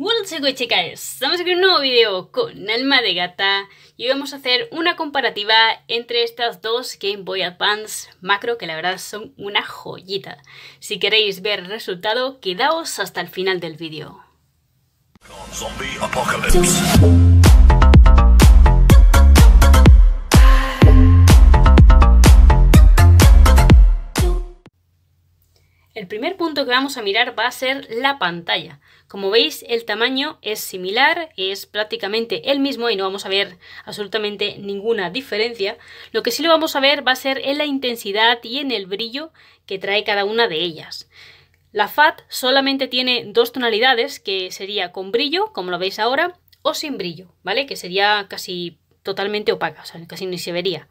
Hola chicos y chicas, estamos aquí en un nuevo video con Alma de Gata y hoy vamos a hacer una comparativa entre estas dos Game Boy Advance macro que la verdad son una joyita. Si queréis ver el resultado, quedaos hasta el final del vídeo. El primer punto que vamos a mirar va a ser la pantalla. Como veis, el tamaño es similar, es prácticamente el mismo y no vamos a ver absolutamente ninguna diferencia. Lo que sí lo vamos a ver va a ser en la intensidad y en el brillo que trae cada una de ellas. La FAT solamente tiene dos tonalidades, que sería con brillo, como lo veis ahora, o sin brillo, ¿vale? Que sería casi totalmente opaca, o sea, casi ni se vería.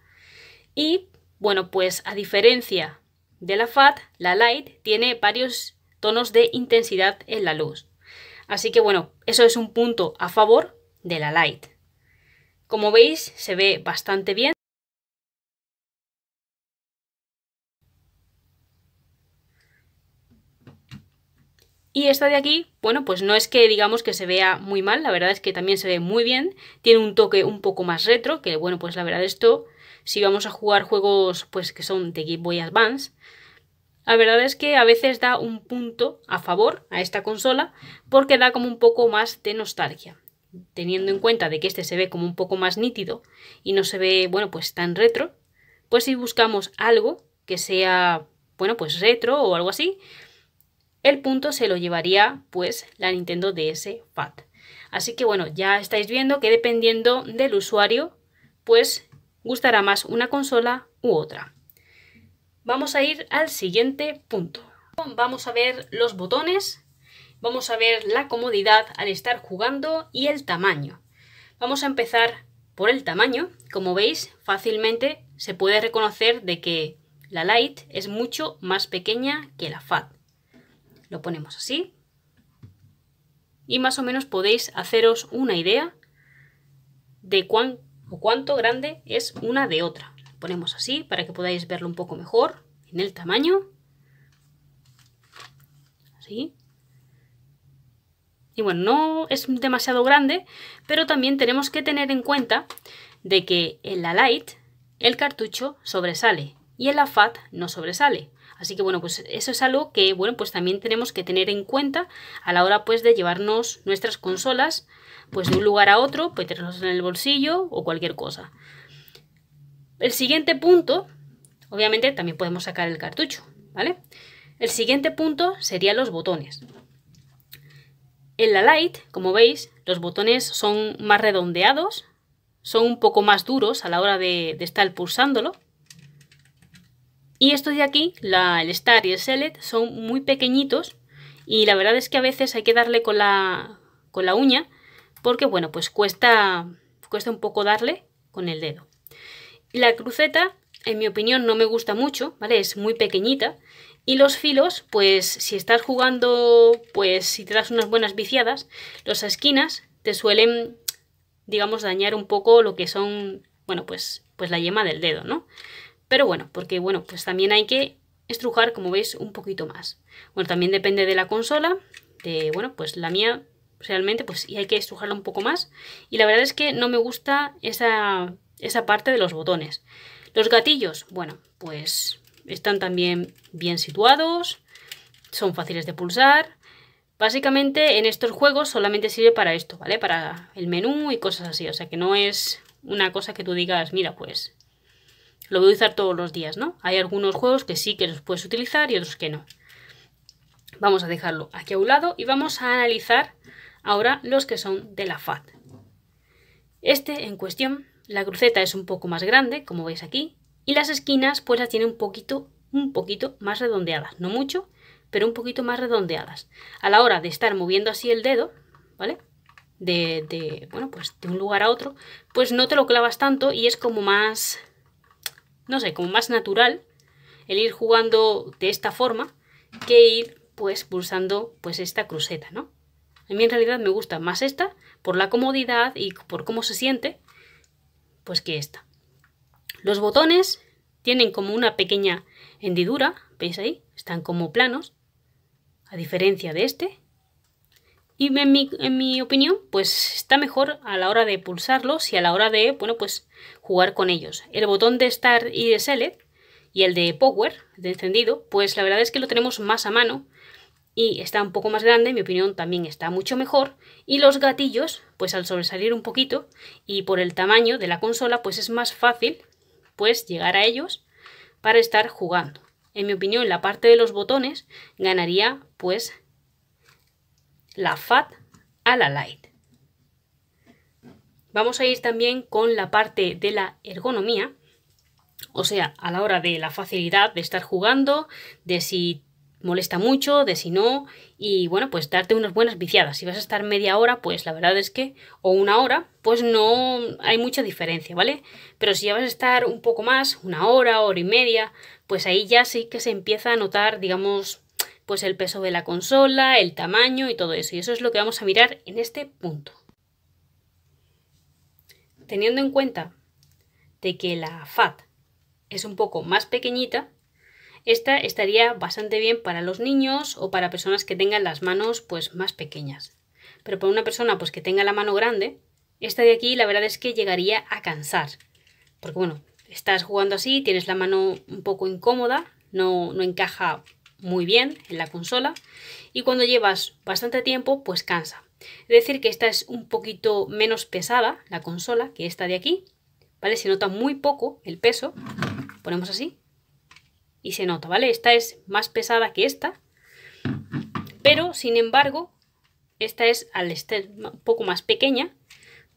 Y, bueno, pues a diferencia de la FAT, la Light tiene varios tonos de intensidad en la luz. Así que bueno, eso es un punto a favor de la Light. Como veis, se ve bastante bien. Y esta de aquí, bueno, pues no es que digamos que se vea muy mal, la verdad es que también se ve muy bien, tiene un toque un poco más retro, que bueno, pues la verdad esto, si vamos a jugar juegos pues que son de Game Boy Advance, la verdad es que a veces da un punto a favor a esta consola porque da como un poco más de nostalgia. Teniendo en cuenta de que este se ve como un poco más nítido y no se ve, bueno, pues tan retro, pues si buscamos algo que sea, bueno, pues retro o algo así, el punto se lo llevaría pues la Nintendo DS Fat. Así que bueno, ya estáis viendo que dependiendo del usuario, pues gustará más una consola u otra. Vamos a ir al siguiente punto. Vamos a ver los botones, vamos a ver la comodidad al estar jugando y el tamaño. Vamos a empezar por el tamaño. Como veis, fácilmente se puede reconocer de que la light es mucho más pequeña que la Fat. Lo ponemos así. Y más o menos podéis haceros una idea de cuán o cuánto grande es una de otra ponemos así para que podáis verlo un poco mejor en el tamaño. Y bueno, no es demasiado grande, pero también tenemos que tener en cuenta de que en la Light el cartucho sobresale y en la FAT no sobresale. Así que bueno, pues eso es algo que bueno, pues también tenemos que tener en cuenta a la hora pues de llevarnos nuestras consolas pues de un lugar a otro, pues, tenerlos en el bolsillo o cualquier cosa. El siguiente punto, obviamente también podemos sacar el cartucho, ¿vale? El siguiente punto serían los botones. En la light, como veis, los botones son más redondeados, son un poco más duros a la hora de, estar pulsándolo. Y estos de aquí, el Star y el Select, son muy pequeñitos y la verdad es que a veces hay que darle con la, con la uña porque, bueno, pues cuesta, cuesta un poco darle con el dedo. La cruceta, en mi opinión, no me gusta mucho, ¿vale? Es muy pequeñita. Y los filos, pues si estás jugando, pues si te das unas buenas viciadas, las esquinas te suelen, digamos, dañar un poco lo que son, bueno, pues, pues la yema del dedo, ¿no? Pero bueno, porque bueno, pues también hay que estrujar, como veis, un poquito más. Bueno, también depende de la consola, de, bueno, pues la mía realmente, pues y hay que estrujarla un poco más. Y la verdad es que no me gusta esa esa parte de los botones. Los gatillos, bueno, pues están también bien situados, son fáciles de pulsar. Básicamente en estos juegos solamente sirve para esto, ¿vale? Para el menú y cosas así, o sea que no es una cosa que tú digas, mira, pues lo voy a usar todos los días, ¿no? Hay algunos juegos que sí que los puedes utilizar y otros que no. Vamos a dejarlo aquí a un lado y vamos a analizar ahora los que son de la FAT. Este en cuestión la cruceta es un poco más grande, como veis aquí, y las esquinas pues las tiene un poquito, un poquito más redondeadas, no mucho, pero un poquito más redondeadas. A la hora de estar moviendo así el dedo, ¿vale? De, bueno, pues de un lugar a otro, pues no te lo clavas tanto y es como más, no sé, como más natural el ir jugando de esta forma que ir pues pulsando pues esta cruceta, ¿no? A mí en realidad me gusta más esta por la comodidad y por cómo se siente pues que esta. Los botones tienen como una pequeña hendidura, ¿veis ahí? Están como planos, a diferencia de este. Y en mi, opinión, pues está mejor a la hora de pulsarlos y a la hora de, bueno, pues jugar con ellos. El botón de Start y de Select y el de Power, de encendido, pues la verdad es que lo tenemos más a mano y está un poco más grande, en mi opinión también está mucho mejor, y los gatillos, pues al sobresalir un poquito y por el tamaño de la consola, pues es más fácil pues llegar a ellos para estar jugando. En mi opinión, la parte de los botones ganaría pues la FAT a la Light. Vamos a ir también con la parte de la ergonomía, o sea, a la hora de la facilidad de estar jugando, de si molesta mucho, de si no, y bueno, pues darte unas buenas viciadas. Si vas a estar media hora, pues la verdad es que, o una hora, pues no hay mucha diferencia, ¿vale? Pero si ya vas a estar un poco más, una hora, hora y media, pues ahí ya sí que se empieza a notar, digamos, pues el peso de la consola, el tamaño y todo eso. Y eso es lo que vamos a mirar en este punto. Teniendo en cuenta de que la FAT es un poco más pequeñita, esta estaría bastante bien para los niños o para personas que tengan las manos pues más pequeñas. Pero para una persona pues que tenga la mano grande, esta de aquí la verdad es que llegaría a cansar. Porque bueno, estás jugando así, tienes la mano un poco incómoda, no, no encaja muy bien en la consola y cuando llevas bastante tiempo pues cansa. Es decir, que esta es un poquito menos pesada, la consola, que esta de aquí, ¿vale? Se nota muy poco el peso, ponemos así, y se nota, ¿vale? Esta es más pesada que esta, pero sin embargo, esta es al estar un poco más pequeña,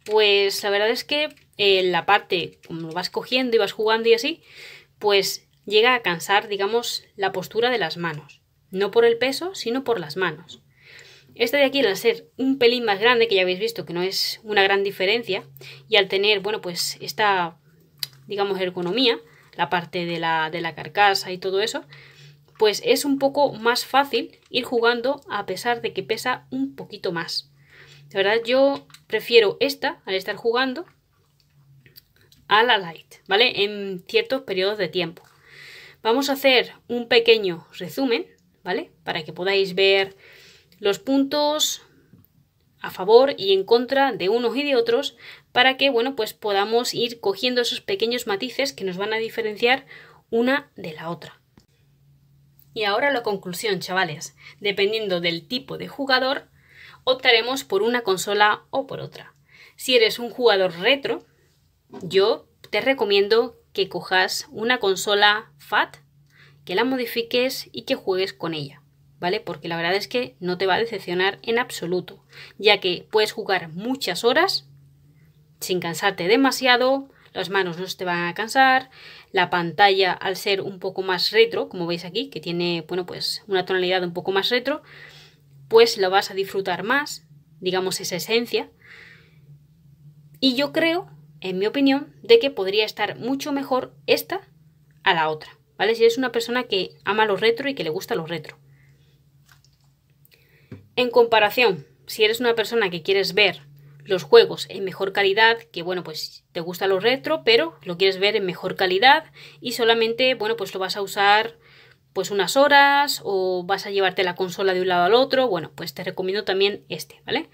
pues la verdad es que eh, la parte, como lo vas cogiendo y vas jugando y así, pues llega a cansar, digamos, la postura de las manos. No por el peso, sino por las manos. Esta de aquí, al ser un pelín más grande, que ya habéis visto que no es una gran diferencia, y al tener, bueno, pues esta, digamos, ergonomía, la parte de la, de la carcasa y todo eso, pues es un poco más fácil ir jugando a pesar de que pesa un poquito más. De verdad yo prefiero esta al estar jugando a la light, ¿vale? En ciertos periodos de tiempo. Vamos a hacer un pequeño resumen, ¿vale? Para que podáis ver los puntos a favor y en contra de unos y de otros, para que, bueno, pues podamos ir cogiendo esos pequeños matices que nos van a diferenciar una de la otra. Y ahora la conclusión, chavales. Dependiendo del tipo de jugador, optaremos por una consola o por otra. Si eres un jugador retro, yo te recomiendo que cojas una consola FAT, que la modifiques y que juegues con ella, ¿vale? Porque la verdad es que no te va a decepcionar en absoluto, ya que puedes jugar muchas horas sin cansarte demasiado, las manos no se te van a cansar, la pantalla al ser un poco más retro, como veis aquí, que tiene, bueno, pues una tonalidad un poco más retro, pues lo vas a disfrutar más, digamos esa esencia. Y yo creo, en mi opinión, de que podría estar mucho mejor esta a la otra, ¿vale? Si eres una persona que ama lo retro y que le gusta lo retro. En comparación, si eres una persona que quieres ver los juegos en mejor calidad, que bueno, pues te gusta lo retro, pero lo quieres ver en mejor calidad y solamente, bueno, pues lo vas a usar pues unas horas o vas a llevarte la consola de un lado al otro, bueno, pues te recomiendo también este, ¿vale?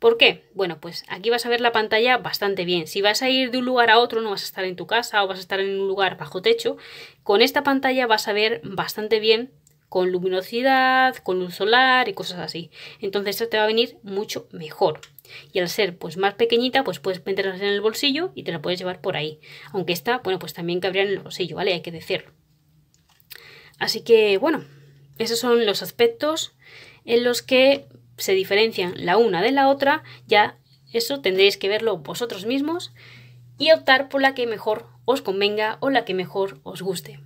¿Por qué? Bueno, pues aquí vas a ver la pantalla bastante bien. Si vas a ir de un lugar a otro, no vas a estar en tu casa o vas a estar en un lugar bajo techo, con esta pantalla vas a ver bastante bien con luminosidad, con luz solar y cosas así. Entonces esto te va a venir mucho mejor. Y al ser pues más pequeñita, pues puedes meterla en el bolsillo y te la puedes llevar por ahí. Aunque esta, bueno, pues también cabría en el bolsillo, ¿vale? Hay que decirlo. Así que, bueno, esos son los aspectos en los que se diferencian la una de la otra. Ya eso tendréis que verlo vosotros mismos y optar por la que mejor os convenga o la que mejor os guste.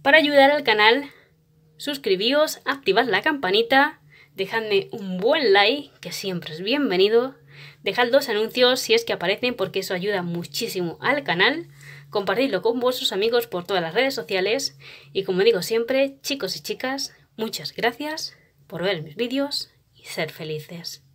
Para ayudar al canal suscribíos, activad la campanita, dejadme un buen like, que siempre es bienvenido, dejad dos anuncios si es que aparecen porque eso ayuda muchísimo al canal, compartidlo con vuestros amigos por todas las redes sociales y como digo siempre, chicos y chicas, muchas gracias por ver mis vídeos y ser felices.